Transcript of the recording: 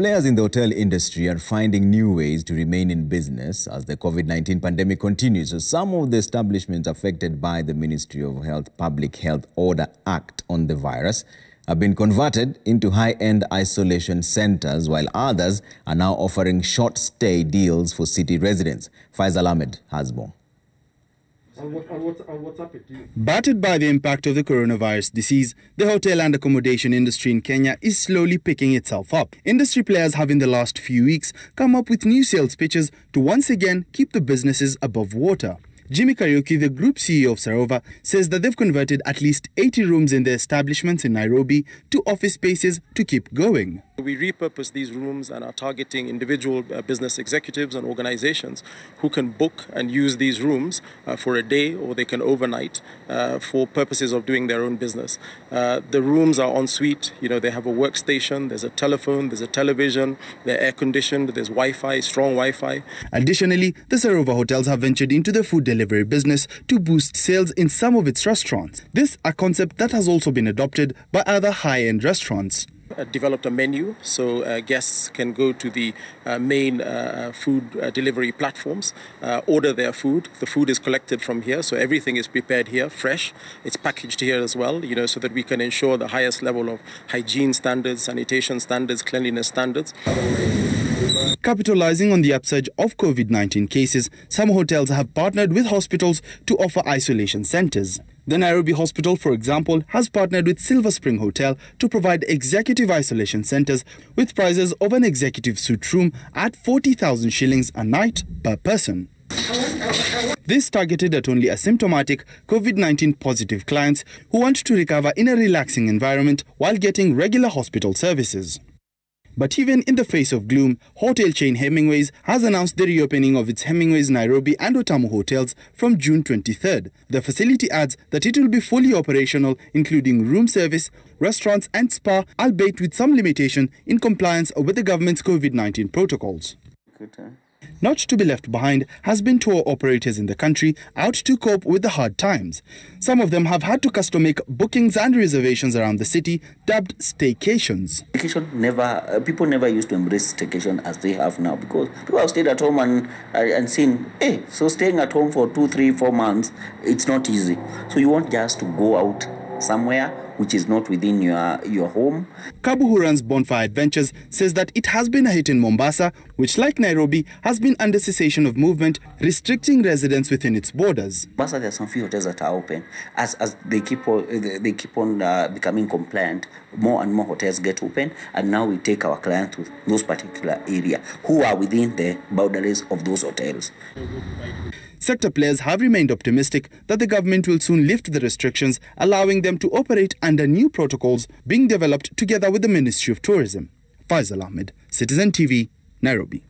Players in the hotel industry are finding new ways to remain in business as the COVID-19 pandemic continues. So some of the establishments affected by the Ministry of Health Public Health Order Act on the virus have been converted into high-end isolation centers, while others are now offering short-stay deals for city residents. Faisal Ahmed has more what, what, what you... Battered by the impact of the coronavirus disease, the hotel and accommodation industry in Kenya is slowly picking itself up. Industry players have in the last few weeks come up with new sales pitches to once again keep the businesses above water. Jimmy Karaoke, the group CEO of Sarova, says that they've converted at least 80 rooms in their establishments in Nairobi to office spaces to keep going. We repurpose these rooms and are targeting individual uh, business executives and organizations who can book and use these rooms uh, for a day or they can overnight uh, for purposes of doing their own business. the rooms are en suite, you know, they have a workstation, there's a telephone, there's a television, they're air conditioned, there's Wi Fi, strong Wi Fi. Additionally, the Sarova Hotels have ventured into the food delivery business to boost sales in some of its restaurants. This a concept that has also been adopted by other high end restaurants. Uh, developed a menu so uh, guests can go to the uh, main uh, uh food uh, delivery platforms, order their food. The food is collected from here, so everything is prepared here, fresh. It's packaged here as well, you know, so that we can ensure the highest level of hygiene standards, sanitation standards, cleanliness standards. Capitalizing on the upsurge of COVID-19 cases, some hotels have partnered with hospitals to offer isolation centers. The Nairobi Hospital, for example, has partnered with Silver Spring Hotel to provide executive isolation centers with prices of an executive suite room at 40,000 shillings a night per person. This targeted at only asymptomatic COVID-19 positive clients who want to recover in a relaxing environment while getting regular hospital services. But even in the face of gloom, hotel chain Hemingways has announced the reopening of its Hemingways Nairobi and Otamu hotels from June 23rd. The facility adds that it will be fully operational, including room service, restaurants and spa, albeit with some limitation in compliance with the government's COVID-19 protocols. Good, huh? Not to be left behind has been tour operators in the country out to cope with the hard times. Some of them have had to custom make bookings and reservations around the city dubbed staycations. Staycation never, uh, people never used to embrace staycation as they have now because people have stayed at home and, uh, and seen, hey, so staying at home for two, three, four months, it's not easy. So you want just to go out somewhere which is not within your, your home. Kabu, who runs Bonfire Adventures, says that it has been a hit in Mombasa, which, like Nairobi, has been under cessation of movement, restricting residents within its borders. Mombasa, there are some few hotels that are open. As, as they keep on, they keep on uh, becoming compliant, more and more hotels get open, and now we take our clients to those particular area who are within the boundaries of those hotels. Sector players have remained optimistic that the government will soon lift the restrictions, allowing them to operate under new protocols being developed together with the Ministry of Tourism. Faisal Ahmed, Citizen TV, Nairobi.